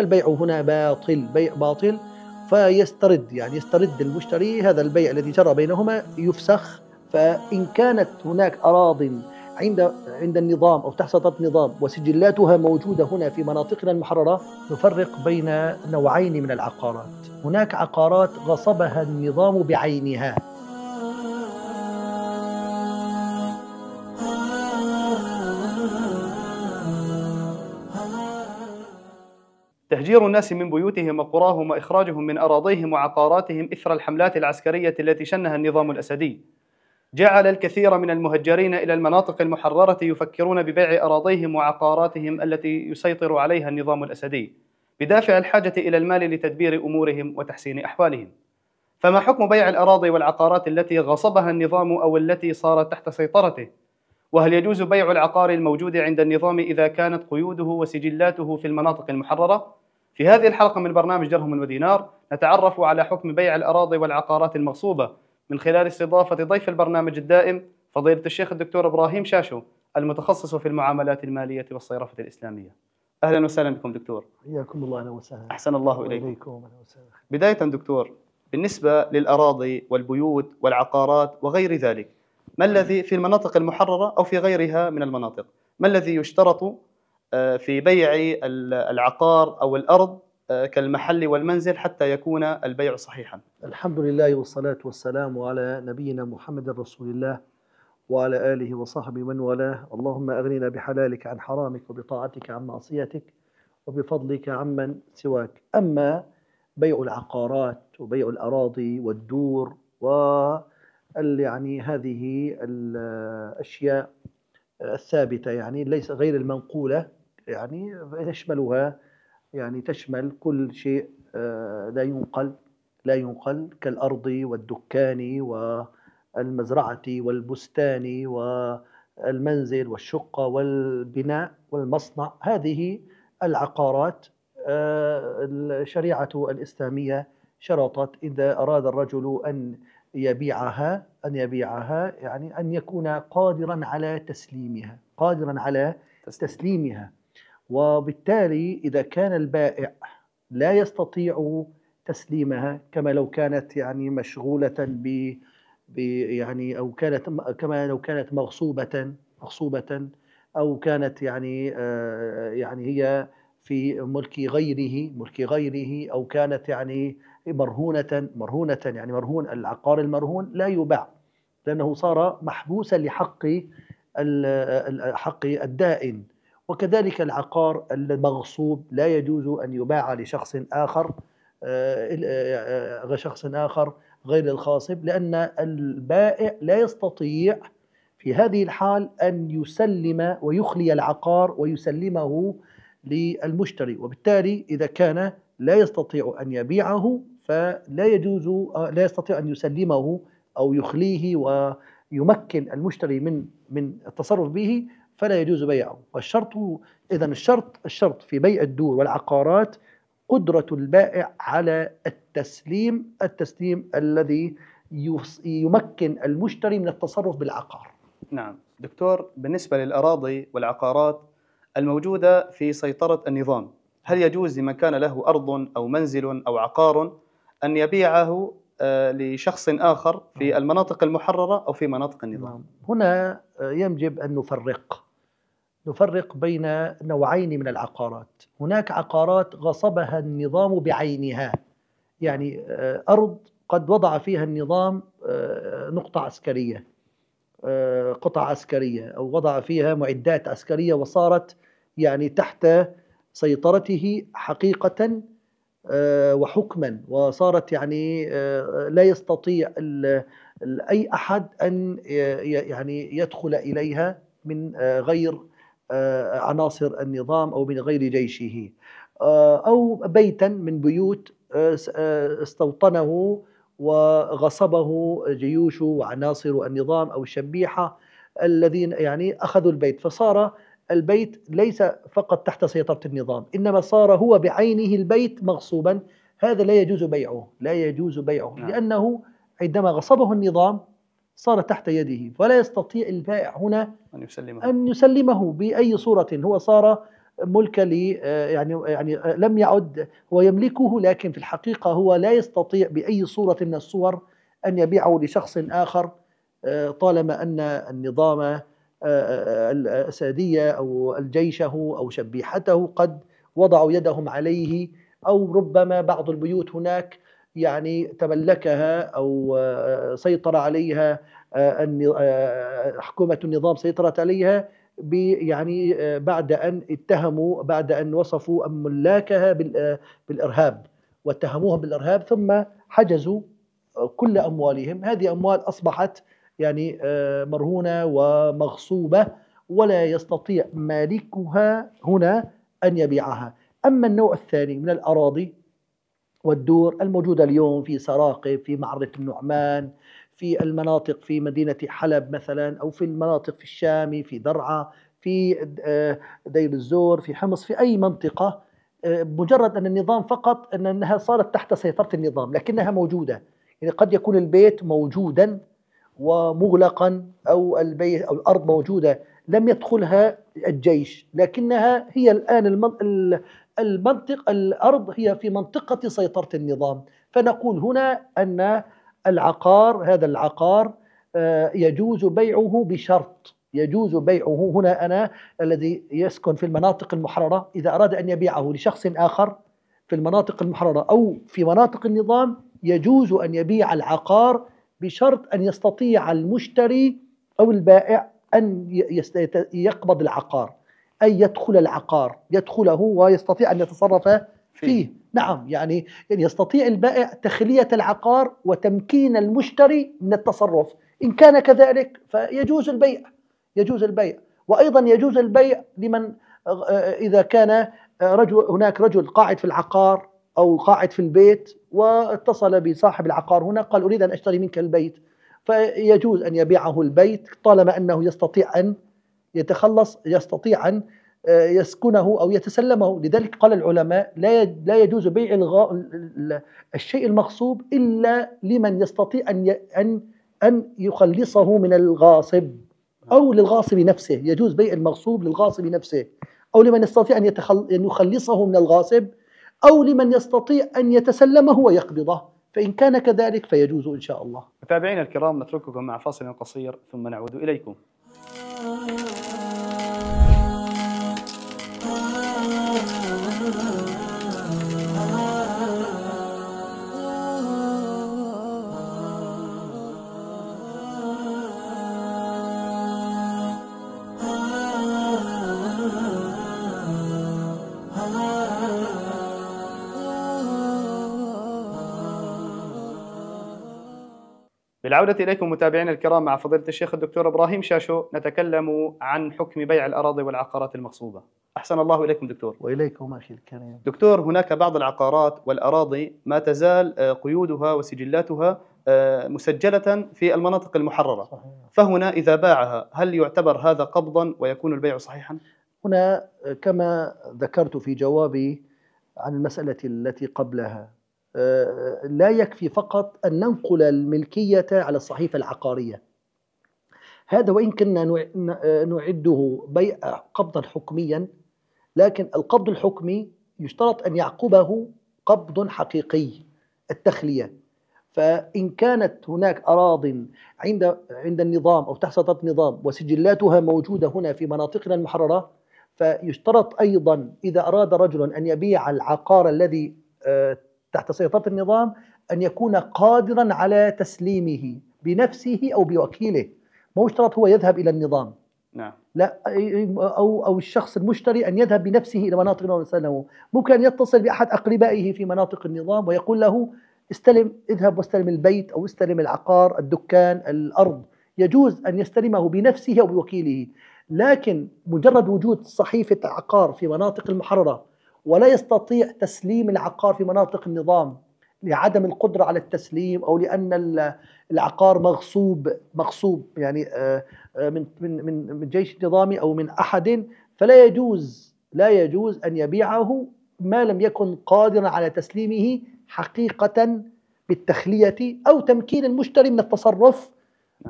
فالبيع هنا باطل بيع باطل فيسترد يعني يسترد المشتري هذا البيع الذي جرى بينهما يفسخ فإن كانت هناك أراضي عند عند النظام او تحت سلطة النظام وسجلاتها موجوده هنا في مناطقنا المحرره نفرق بين نوعين من العقارات، هناك عقارات غصبها النظام بعينها تهجير الناس من بيوتهم وقراهم واخراجهم من اراضيهم وعقاراتهم اثر الحملات العسكريه التي شنها النظام الاسدي جعل الكثير من المهجرين الى المناطق المحرره يفكرون ببيع اراضيهم وعقاراتهم التي يسيطر عليها النظام الاسدي بدافع الحاجه الى المال لتدبير امورهم وتحسين احوالهم فما حكم بيع الاراضي والعقارات التي غصبها النظام او التي صارت تحت سيطرته وهل يجوز بيع العقار الموجود عند النظام اذا كانت قيوده وسجلاته في المناطق المحرره في هذه الحلقة من برنامج درهم ودينار نتعرف على حكم بيع الأراضي والعقارات المغصوبة من خلال استضافة ضيف البرنامج الدائم فضيلة الشيخ الدكتور إبراهيم شاشو المتخصص في المعاملات المالية والصيرفة الإسلامية أهلا وسهلا بكم دكتور حياكم الله أهلا وسهلا أحسن الله إليكم وإليكم أهلا وسهلا بداية دكتور بالنسبة للأراضي والبيوت والعقارات وغير ذلك ما الذي في المناطق المحررة أو في غيرها من المناطق ما الذي يشترط آه، في بيع العقار أو الأرض آه، كالمحل والمنزل حتى يكون البيع صحيحا الحمد لله والصلاة والسلام على نبينا محمد رسول الله وعلى آله وصحبه من والاه اللهم أغننا بحلالك عن حرامك وبطاعتك عن معصيتك وبفضلك عمن سواك أما بيع العقارات وبيع الأراضي والدور و يعني هذه الأشياء الثابتة يعني ليس غير المنقولة يعني تشملها يعني تشمل كل شيء آه، لا ينقل لا ينقل كالأرض والدكان والمزرعة والبستان والمنزل والشقة والبناء والمصنع هذه العقارات آه، الشريعة الإسلامية شرطت إذا أراد الرجل أن يبيعها أن يبيعها يعني أن يكون قادرا على تسليمها قادرا على تسليمها وبالتالي إذا كان البائع لا يستطيع تسليمها كما لو كانت يعني مشغولة ب يعني أو كانت كما لو كانت مغصوبة مغصوبة أو كانت يعني آه، يعني هي في ملك غيره ملك غيره أو كانت يعني مرهونة مرهونة يعني مرهون العقار المرهون لا يباع لأنه صار محبوسا لحق حق الدائن وكذلك العقار المغصوب لا يجوز أن يباع لشخص آخر آه، آه، آه، شخص آخر غير الخاصب لأن البائع لا يستطيع في هذه الحال أن يسلم ويخلي العقار ويسلمه للمشتري وبالتالي إذا كان لا يستطيع أن يبيعه فلا يجوز لا يستطيع أن يسلمه أو يخليه ويمكن المشتري من من التصرف به فلا يجوز بيعه والشرط إذا الشرط الشرط في بيع الدور والعقارات قدرة البائع على التسليم التسليم الذي يمكن المشتري من التصرف بالعقار نعم دكتور بالنسبة للأراضي والعقارات الموجودة في سيطرة النظام هل يجوز لمن كان له أرض أو منزل أو عقار أن يبيعه آه، لشخص آخر في نعم. المناطق المحررة أو في مناطق النظام نعم. هنا آه، يجب أن نفرق نفرق بين نوعين من العقارات هناك عقارات غصبها النظام بعينها يعني آه، أرض قد وضع فيها النظام آه، نقطة عسكرية آه، قطع عسكرية أو وضع فيها معدات عسكرية وصارت يعني تحت سيطرته حقيقة وحكما وصارت يعني لا يستطيع أي أحد أن يعني يدخل إليها من غير آه، عناصر النظام أو من غير جيشه آه، أو بيتا من بيوت آه، استوطنه وغصبه جيوش وعناصر النظام أو الشبيحة الذين يعني أخذوا البيت فصار البيت ليس فقط تحت سيطرة النظام إنما صار هو بعينه البيت مغصوبا هذا لا يجوز بيعه لا يجوز بيعه نعم. لأنه عندما غصبه النظام صار تحت يده فلا يستطيع البائع هنا أن يسلمه أن يسلمه بأي صورة هو صار ملك لي آه، يعني آه، يعني آه، لم يعد هو يملكه لكن في الحقيقة هو لا يستطيع بأي صورة من الصور أن يبيعه لشخص آخر طالما أن النظام الأسادية أو الجيشه أو شبيحته قد وضعوا يدهم عليه أو ربما بعض البيوت هناك يعني تملكها أو آه، سيطر عليها آه، آه، حكومة النظام سيطرت عليها يعني بعد أن اتهموا بعد أن وصفوا ملاكها بالإرهاب واتهموهم بالإرهاب ثم حجزوا كل أموالهم هذه أموال أصبحت يعني مرهونة ومغصوبة ولا يستطيع مالكها هنا أن يبيعها أما النوع الثاني من الأراضي والدور الموجودة اليوم في سراقب في معرة النعمان في المناطق في مدينة حلب مثلا أو في المناطق في الشامي في درعا في آه، دير الزور في حمص في أي منطقة آه، مجرد أن النظام فقط أنها صارت تحت سيطرة النظام لكنها موجودة يعني قد يكون البيت موجودا ومغلقا أو البيت أو الأرض موجودة لم يدخلها الجيش لكنها هي الآن المنطق الأرض هي في منطقة سيطرة النظام فنقول هنا أن العقار هذا العقار آه، يجوز بيعه بشرط يجوز بيعه هنا أنا الذي يسكن في المناطق المحررة إذا أراد أن يبيعه لشخص آخر في المناطق المحررة أو في مناطق النظام يجوز أن يبيع العقار بشرط أن يستطيع المشتري أو البائع أن يقبض العقار أن يدخل العقار يدخله ويستطيع أن يتصرف فيه نعم يعني, يعني يستطيع البائع تخلية العقار وتمكين المشتري من التصرف إن كان كذلك فيجوز البيع يجوز البيع وأيضا يجوز البيع لمن آه، إذا كان آه، رجل هناك رجل قاعد في العقار أو قاعد في البيت واتصل بصاحب العقار هنا قال أريد أن أشتري منك البيت فيجوز أن يبيعه البيت طالما أنه يستطيع أن يتخلص يستطيع أن آه، يسكنه أو يتسلمه لذلك قال العلماء لا لا يجوز بيع الغاء الشيء المغصوب إلا لمن يستطيع أن أن أن يخلصه من الغاصب أو للغاصب نفسه يجوز بيع المغصوب للغاصب نفسه أو لمن يستطيع أن, يتخل... أن يخلصه من الغاصب أو لمن يستطيع أن يتسلمه ويقبضه فإن كان كذلك فيجوز إن شاء الله متابعينا الكرام نترككم مع فاصل قصير ثم نعود إليكم بالعودة إليكم متابعينا الكرام مع فضيلة الشيخ الدكتور إبراهيم شاشو نتكلم عن حكم بيع الأراضي والعقارات المغصوبة أحسن الله إليكم دكتور وإليكم أخي الكريم دكتور هناك بعض العقارات والأراضي ما تزال آه، قيودها وسجلاتها آه، مسجلة في المناطق المحررة صحيح. فهنا إذا باعها هل يعتبر هذا قبضا ويكون البيع صحيحا؟ هنا آه، كما ذكرت في جوابي عن المسألة التي قبلها آه، لا يكفي فقط أن ننقل الملكية على الصحيفة العقارية هذا وإن كنا نعده بيع قبضا حكميا لكن القبض الحكمي يشترط أن يعقبه قبض حقيقي التخلية فإن كانت هناك أراض عند عند النظام أو تحت سلطة النظام وسجلاتها موجودة هنا في مناطقنا المحررة فيشترط أيضا إذا أراد رجل أن يبيع العقار الذي آه، تحت سيطرة النظام أن يكون قادرا على تسليمه بنفسه أو بوكيله ما اشترط هو يذهب إلى النظام نعم لا أو أو الشخص المشتري أن يذهب بنفسه إلى مناطق النظام ممكن أن يتصل بأحد أقربائه في مناطق النظام ويقول له استلم اذهب واستلم البيت أو استلم العقار الدكان الأرض يجوز أن يستلمه بنفسه أو بوكيله لكن مجرد وجود صحيفة عقار في مناطق المحررة ولا يستطيع تسليم العقار في مناطق النظام لعدم القدرة على التسليم أو لأن العقار مغصوب مغصوب يعني آه، آه، من من من من جيش نظامي أو من أحد فلا يجوز لا يجوز أن يبيعه ما لم يكن قادرا على تسليمه حقيقة بالتخلية أو تمكين المشتري من التصرف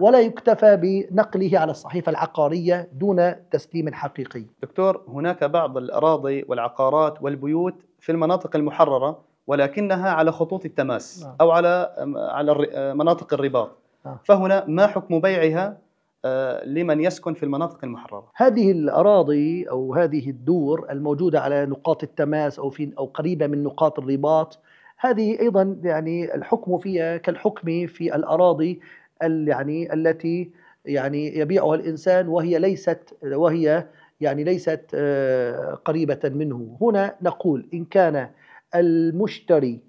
ولا يكتفى بنقله على الصحيفة العقارية دون تسليم حقيقي دكتور هناك بعض الأراضي والعقارات والبيوت في المناطق المحررة ولكنها على خطوط التماس نعم. أو على على مناطق الرباط نعم. فهنا ما حكم بيعها آه، لمن يسكن في المناطق المحررة هذه الأراضي أو هذه الدور الموجودة على نقاط التماس أو في أو قريبة من نقاط الرباط هذه أيضا يعني الحكم فيها كالحكم في الأراضي يعني التي يعني يبيعها الانسان وهي ليست وهي يعني ليست آه، قريبه منه هنا نقول ان كان المشتري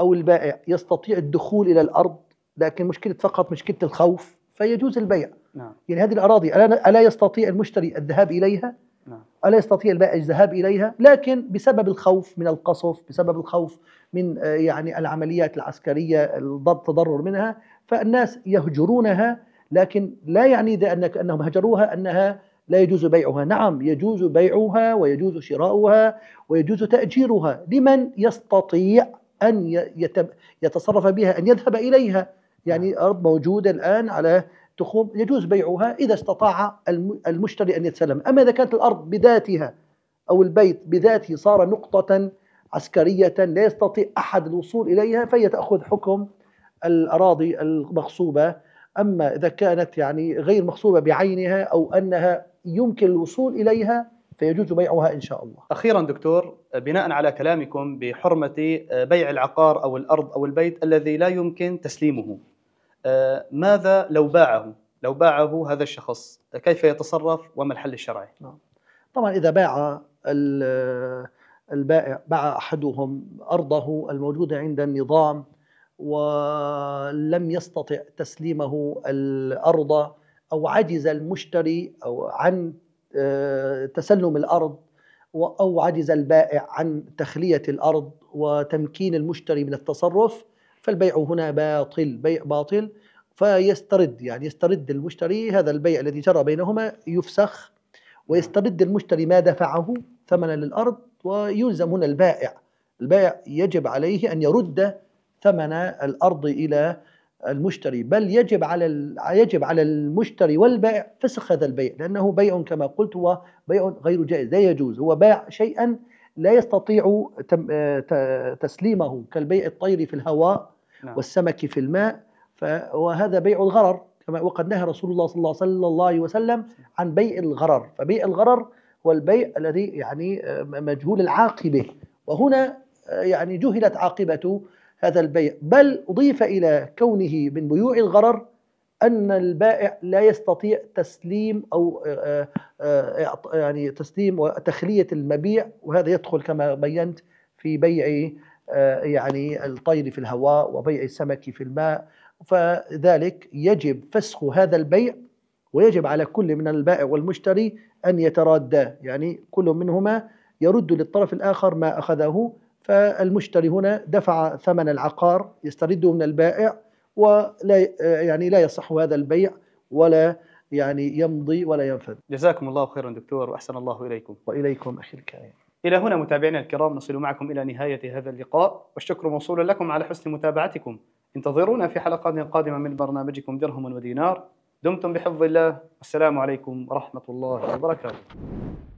او البائع يستطيع الدخول الى الارض لكن مشكله فقط مشكله الخوف فيجوز البيع نعم. يعني هذه الاراضي الا الا يستطيع المشتري الذهاب اليها نعم. الا يستطيع البائع الذهاب اليها لكن بسبب الخوف من القصف بسبب الخوف من آه، يعني العمليات العسكريه الضرب تضرر منها فالناس يهجرونها لكن لا يعني ذلك أنك أنهم هجروها أنها لا يجوز بيعها نعم يجوز بيعها ويجوز شراؤها ويجوز تأجيرها لمن يستطيع أن يتصرف بها أن يذهب إليها يعني نعم. أرض موجودة الآن على تخوم يجوز بيعها إذا استطاع المشتري أن يتسلم أما إذا كانت الأرض بذاتها أو البيت بذاته صار نقطة عسكرية لا يستطيع أحد الوصول إليها فهي تأخذ حكم الأراضي المغصوبة أما إذا كانت يعني غير مغصوبة بعينها أو أنها يمكن الوصول إليها فيجوز بيعها إن شاء الله أخيرا دكتور بناء على كلامكم بحرمة آه، بيع العقار أو الأرض أو البيت الذي لا يمكن تسليمه آه، ماذا لو باعه لو باعه هذا الشخص كيف يتصرف وما الحل الشرعي نعم. طبعا إذا باع آه، البائع باع أحدهم أرضه الموجودة عند النظام ولم يستطع تسليمه الارض او عجز المشتري او عن آه، تسلم الارض او عجز البائع عن تخليه الارض وتمكين المشتري من التصرف فالبيع هنا باطل بيع باطل فيسترد يعني يسترد المشتري هذا البيع الذي جرى بينهما يفسخ ويسترد المشتري ما دفعه ثمنا للارض ويلزم هنا البائع البائع يجب عليه ان يرد ثمن الارض الى المشتري بل يجب على يجب على المشتري والبائع فسخ هذا البيع لانه بيع كما قلت هو بيع غير جائز لا يجوز هو باع شيئا لا يستطيع تسليمه كالبيع الطير في الهواء نعم. والسمك في الماء وهذا بيع الغرر كما وقد نهى رسول الله صلى الله عليه وسلم عن بيع الغرر فبيع الغرر هو البيع الذي يعني آه، مجهول العاقبه وهنا آه، يعني جهلت عاقبته هذا البيع بل أضيف إلى كونه من بيوع الغرر أن البائع لا يستطيع تسليم أو آه، آه، يعني تسليم وتخلية المبيع وهذا يدخل كما بينت في بيع آه، يعني الطير في الهواء وبيع السمك في الماء فذلك يجب فسخ هذا البيع ويجب على كل من البائع والمشتري أن يترادى يعني كل منهما يرد للطرف الآخر ما أخذه فالمشتري هنا دفع ثمن العقار يسترده من البائع ولا يعني لا يصح هذا البيع ولا يعني يمضي ولا ينفذ. جزاكم الله خيرا دكتور واحسن الله اليكم. واليكم اخي الكريم. الى هنا متابعينا الكرام نصل معكم الى نهايه هذا اللقاء والشكر موصول لكم على حسن متابعتكم. انتظرونا في حلقات قادمه من برنامجكم درهم ودينار دمتم بحفظ الله والسلام عليكم ورحمه الله وبركاته.